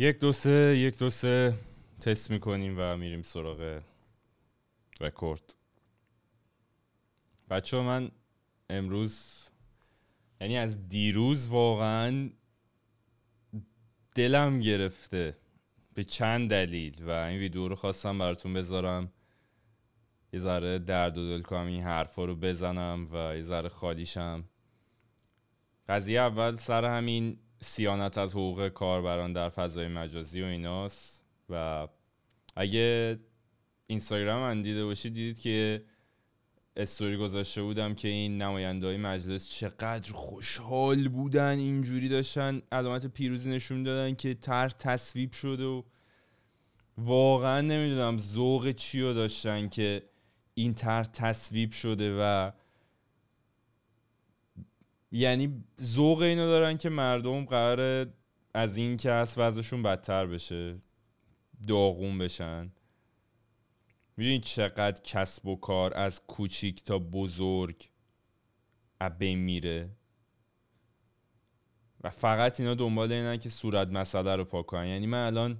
یک دو سه یک دو سه تست میکنیم و میریم سراغ رکورد بچه ها من امروز یعنی از دیروز واقعا دلم گرفته به چند دلیل و این ویدیو رو خواستم براتون بذارم یه ذره درد و دل کنم این حرفا رو بزنم و یه ذره خالیشم قضیه اول سر همین سیانت از حقوق کاربران در فضای مجازی و ایناست و اگه اینستاگرام من دیده باشید دیدید که استوری گذاشته بودم که این نماینده های مجلس چقدر خوشحال بودن اینجوری داشتن علامت پیروزی نشون دادن که تر تصویب شد و واقعا نمیدونم ذوق چی رو داشتن که این تر تصویب شده و یعنی ذوق اینو دارن که مردم قرار از این که از وضعشون بدتر بشه داغون بشن میدونی چقدر کسب و کار از کوچیک تا بزرگ بین میره و فقط اینا دنبال اینن که صورت مسئله رو پاک کنن یعنی من الان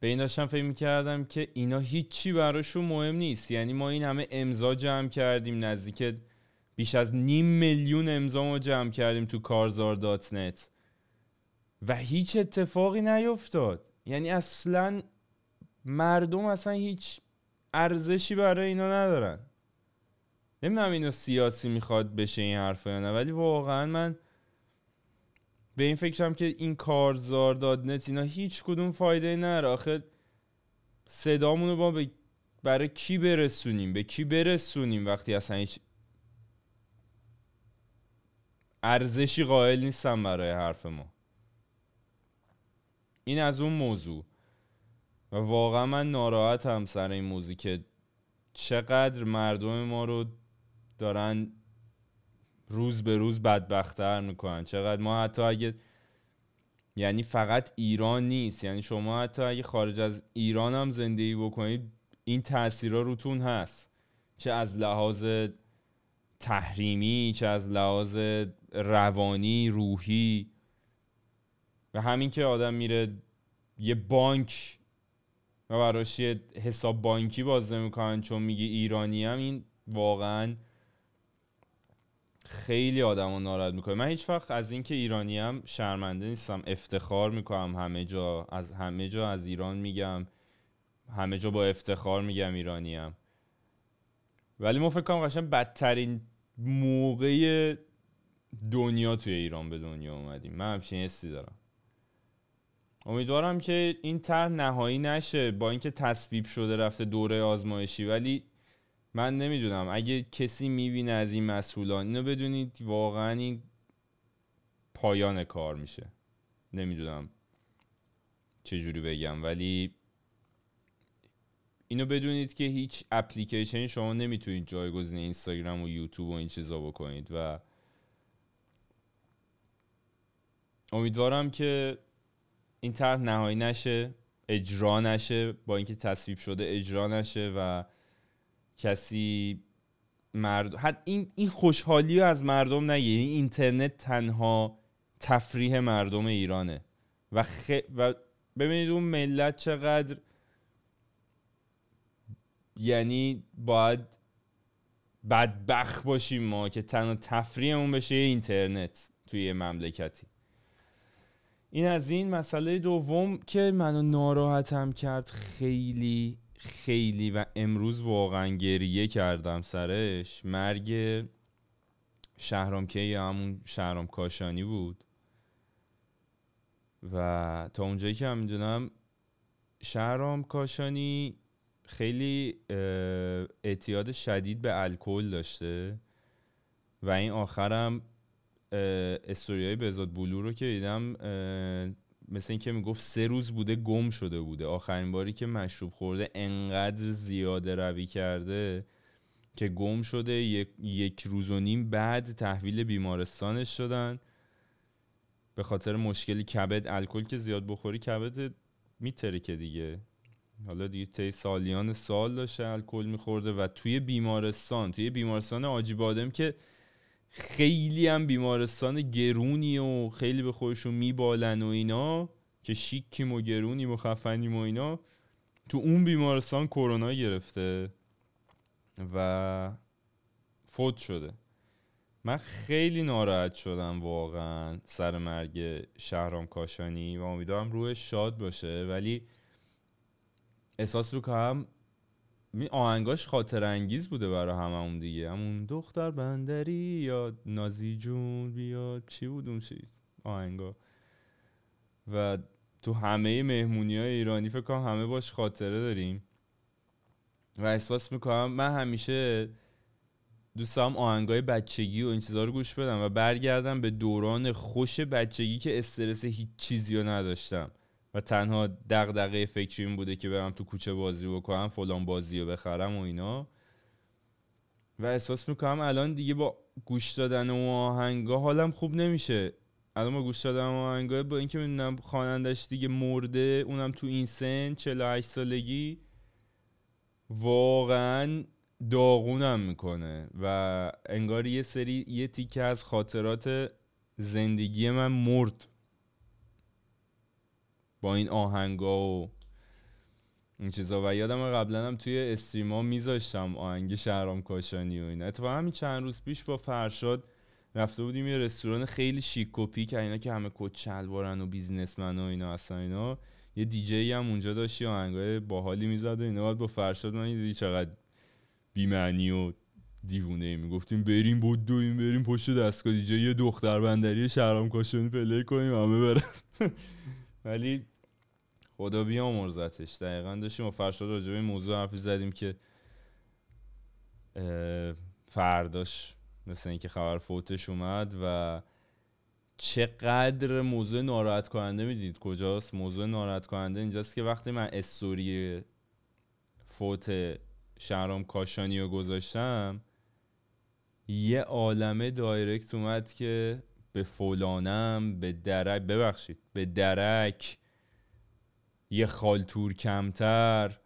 به این داشتم فکر میکردم که اینا هیچی براشون مهم نیست یعنی ما این همه امضا جمع کردیم نزدیک بیش از نیم میلیون امضا رو جمع کردیم تو کارزار دات نت و هیچ اتفاقی نیفتاد یعنی اصلا مردم اصلا هیچ ارزشی برای اینا ندارن نمیدونم اینو سیاسی میخواد بشه این حرفا یا نه ولی واقعا من به این فکرم که این کارزار نت اینا هیچ کدوم فایده نداره آخه صدامونو با برای کی برسونیم به کی برسونیم وقتی اصلا هیچ ارزشی قائل نیستم برای حرف ما این از اون موضوع و واقعا من ناراحت هم سر این موضوع که چقدر مردم ما رو دارن روز به روز بدبختتر میکنن چقدر ما حتی اگه یعنی فقط ایران نیست یعنی شما حتی اگه خارج از ایران هم زندگی بکنید این تاثیرا روتون هست چه از لحاظ تحریمی چه از لحاظ روانی روحی و همین که آدم میره یه بانک و براش یه حساب بانکی باز میکنن چون میگی ایرانی هم این واقعا خیلی آدم رو ناراحت میکنه من هیچ وقت از اینکه ایرانی هم شرمنده نیستم افتخار میکنم همه جا از همه جا از ایران میگم همه جا با افتخار میگم ایرانی هم. ولی ما فکر کنم قشنگ بدترین موقع دنیا توی ایران به دنیا اومدیم من همچین حسی دارم امیدوارم که این طرح نهایی نشه با اینکه تصویب شده رفته دوره آزمایشی ولی من نمیدونم اگه کسی میبینه از این مسئولان اینو بدونید واقعا این پایان کار میشه نمیدونم چجوری بگم ولی اینو بدونید که هیچ اپلیکیشن شما نمیتونید جایگزین اینستاگرام و یوتیوب و این چیزا بکنید و امیدوارم که این طرح نهایی نشه اجرا نشه با اینکه تصویب شده اجرا نشه و کسی مردم حد این این خوشحالی رو از مردم نگه این اینترنت تنها تفریح مردم ایرانه و, خ... و ببینید اون ملت چقدر یعنی باید بدبخ باشیم ما که تنها تفریحمون بشه اینترنت توی یه مملکتی این از این مسئله دوم که منو ناراحتم کرد خیلی خیلی و امروز واقعا گریه کردم سرش مرگ شهرام کی همون شهرام کاشانی بود و تا اونجایی که هم میدونم شهرام کاشانی خیلی اعتیاد شدید به الکل داشته و این آخرم استوریای بهزاد بلو رو که دیدم مثل اینکه میگفت سه روز بوده گم شده بوده آخرین باری که مشروب خورده انقدر زیاده روی کرده که گم شده یک, یک روز و نیم بعد تحویل بیمارستانش شدن به خاطر مشکلی کبد الکل که زیاد بخوری کبد میترکه دیگه حالا دیگه طی سالیان سال داشته الکل میخورده و توی بیمارستان توی بیمارستان آجی بادم که خیلی هم بیمارستان گرونی و خیلی به خودشون میبالن و اینا که شیکیم و گرونیم و خفنیم و اینا تو اون بیمارستان کرونا گرفته و فوت شده من خیلی ناراحت شدم واقعا سر مرگ شهرام کاشانی و امیدوارم روح شاد باشه ولی احساس میکنم می آهنگاش خاطر انگیز بوده برای اون دیگه همون دختر بندری یا نازی جون بیا چی بود اون چی آهنگا و تو همه مهمونی های ایرانی فکر کنم همه باش خاطره داریم و احساس میکنم من همیشه دوست دارم آهنگای بچگی و این چیزها رو گوش بدم و برگردم به دوران خوش بچگی که استرس هیچ چیزی رو نداشتم تنها دغدغه فکری این بوده که برم تو کوچه بازی بکنم فلان بازی رو بخرم و اینا و احساس میکنم الان دیگه با گوش دادن و آهنگا حالم خوب نمیشه الان با گوش دادن و آهنگا با اینکه میدونم خوانندش دیگه مرده اونم تو این سن 48 سالگی واقعا داغونم میکنه و انگار یه سری یه تیکه از خاطرات زندگی من مرد با این آهنگا و این چیزا و یادم قبلا هم توی استریما میذاشتم آهنگ شهرام کاشانی و اینا اتفاقا همین چند روز پیش با فرشاد رفته بودیم یه رستوران خیلی شیک و پیک اینا که همه کت و بیزنسمن و اینا اصلا اینا یه دیجی هم اونجا داشتی آهنگای باحالی میزد و اینا بعد با فرشاد من دیدی چقدر بیمعنی و دیوونه میگفتیم بریم بود این بریم پشت دستگاه دیجی یه دختر بندری شهرام کاشانی پلی کنیم همه برن ولی خدا بیامرزتش دقیقا داشتیم و فرشاد راجع این موضوع حرفی زدیم که فرداش مثل اینکه خبر فوتش اومد و چقدر موضوع ناراحت کننده میدید کجاست موضوع ناراحت کننده اینجاست که وقتی من استوری فوت شهرام کاشانی رو گذاشتم یه عالمه دایرکت اومد که به فلانم به درک ببخشید به درک یه خالتور کمتر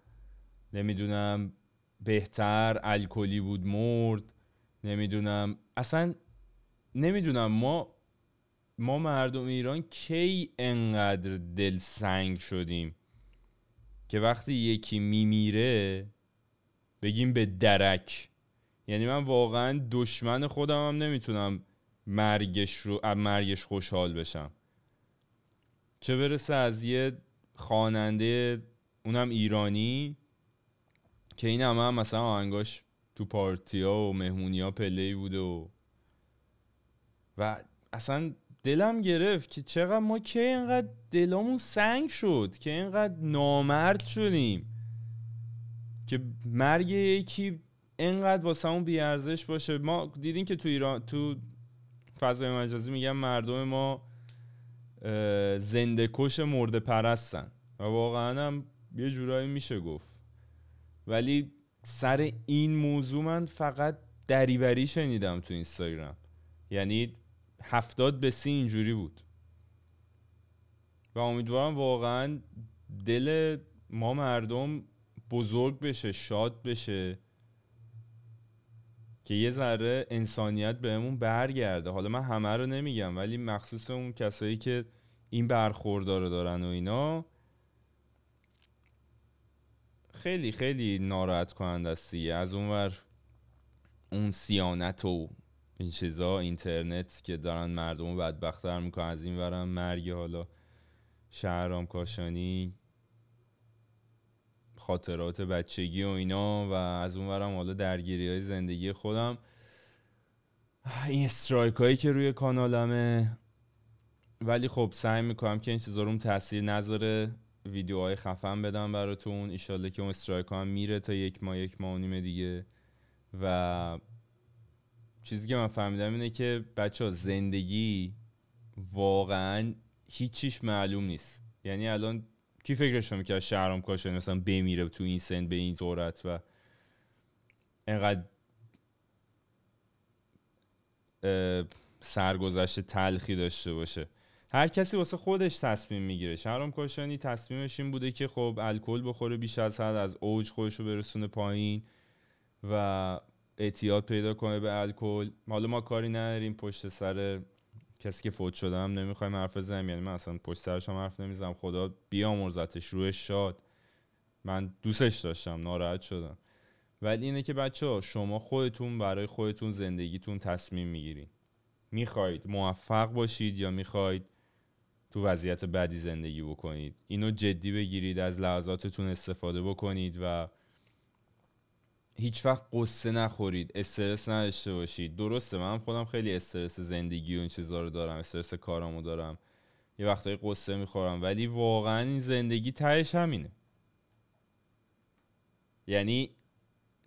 نمیدونم بهتر الکلی بود مرد نمیدونم اصلا نمیدونم ما ما مردم ایران کی انقدر دل سنگ شدیم که وقتی یکی میمیره بگیم به درک یعنی من واقعا دشمن خودم هم نمیتونم مرگش رو مرگش خوشحال بشم چه برسه از یه خواننده اونم ایرانی که این همه هم مثلا آهنگاش تو پارتیا و مهمونیا پلی بوده و و اصلا دلم گرفت که چقدر ما که اینقدر دلامون سنگ شد که اینقدر نامرد شدیم که مرگ یکی اینقدر واسه اون بیارزش باشه ما دیدین که تو ایران تو فضای مجازی میگن مردم ما زنده کش مرده پرستن و واقعا هم یه جورایی میشه گفت ولی سر این موضوع من فقط دریوری شنیدم تو اینستاگرام یعنی هفتاد به سی اینجوری بود و امیدوارم واقعا دل ما مردم بزرگ بشه شاد بشه که یه ذره انسانیت بهمون برگرده حالا من همه رو نمیگم ولی مخصوص اون کسایی که این برخوردارو دارن و اینا خیلی خیلی ناراحت کننده است از اونور اون سیانت و این چیزا اینترنت که دارن مردم رو بدبختتر میکنن از این ورم مرگ حالا شهرام کاشانی خاطرات بچگی و اینا و از اون حالا درگیری های زندگی خودم این استرایک هایی که روی کانالمه ولی خب سعی میکنم که این چیزا روم تاثیر نذاره ویدیوهای خفن بدم براتون ایشالله که اون استرایک هم میره تا یک ماه یک ماه و نیمه دیگه و چیزی که من فهمیدم اینه که بچه ها زندگی واقعا هیچیش معلوم نیست یعنی الان کی فکرش میکرد شهرام کاشانی مثلا بمیره تو این سن به این زورت و انقدر سرگذشت تلخی داشته باشه هر کسی واسه خودش تصمیم میگیره شهرام کاشانی تصمیمش این بوده که خب الکل بخوره بیش از حد از اوج خودش رو برسونه پایین و اعتیاد پیدا کنه به الکل حالا ما کاری نداریم پشت سر کسی که فوت شدم نمیخوایم حرف بزنیم یعنی من اصلا پشت سرش هم حرف نمیزنم خدا بیامرزتش روی شاد من دوستش داشتم ناراحت شدم ولی اینه که بچه ها شما خودتون برای خودتون زندگیتون تصمیم میگیرید میخواید موفق باشید یا میخواید تو وضعیت بدی زندگی بکنید اینو جدی بگیرید از لحظاتتون استفاده بکنید و هیچ وقت قصه نخورید استرس نداشته باشید درسته من خودم خیلی استرس زندگی و این چیزا رو دارم استرس کارامو دارم یه وقتایی قصه میخورم ولی واقعا این زندگی تهش همینه یعنی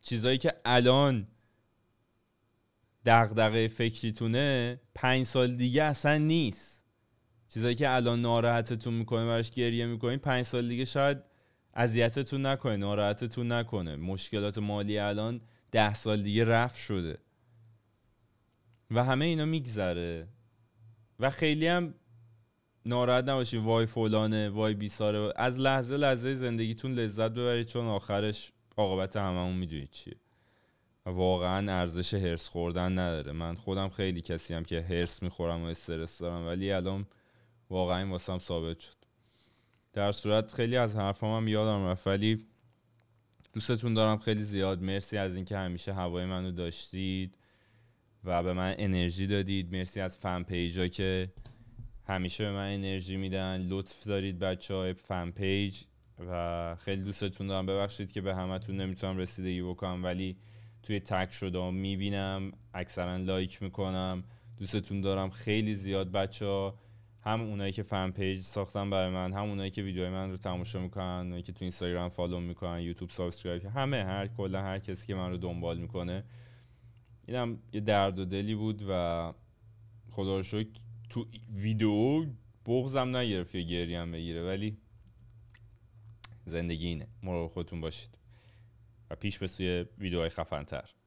چیزایی که الان دغدغه فکریتونه پنج سال دیگه اصلا نیست چیزایی که الان ناراحتتون میکنه براش گریه میکنین پنج سال دیگه شاید اذیتتون نکنه ناراحتتون نکنه مشکلات مالی الان ده سال دیگه رفت شده و همه اینا میگذره و خیلی هم ناراحت نباشید وای فلانه وای بیساره از لحظه لحظه زندگیتون لذت ببرید چون آخرش عاقبت هممون میدونید چیه و واقعا ارزش هرس خوردن نداره من خودم خیلی کسی هم که هرس میخورم و استرس دارم ولی الان واقعا واسم ثابت شد در صورت خیلی از حرفام هم یادم رفت ولی دوستتون دارم خیلی زیاد مرسی از اینکه همیشه هوای منو داشتید و به من انرژی دادید مرسی از فن پیجا که همیشه به من انرژی میدن لطف دارید بچه های فن پیج و خیلی دوستتون دارم ببخشید که به همتون نمیتونم رسیدگی بکنم ولی توی تک شده میبینم اکثرا لایک میکنم دوستتون دارم خیلی زیاد بچه ها هم اونایی که فن پیج ساختن برای من هم اونایی که ویدیوهای من رو تماشا میکنن اونایی که تو اینستاگرام فالو میکنن یوتیوب سابسکرایب همه هر کلا هر کسی که من رو دنبال میکنه اینم یه درد و دلی بود و خدا رو شکر تو ویدیو بغزم نگرفت یه گریم بگیره ولی زندگی اینه مراقب خودتون باشید و پیش به سوی ویدیوهای خفنتر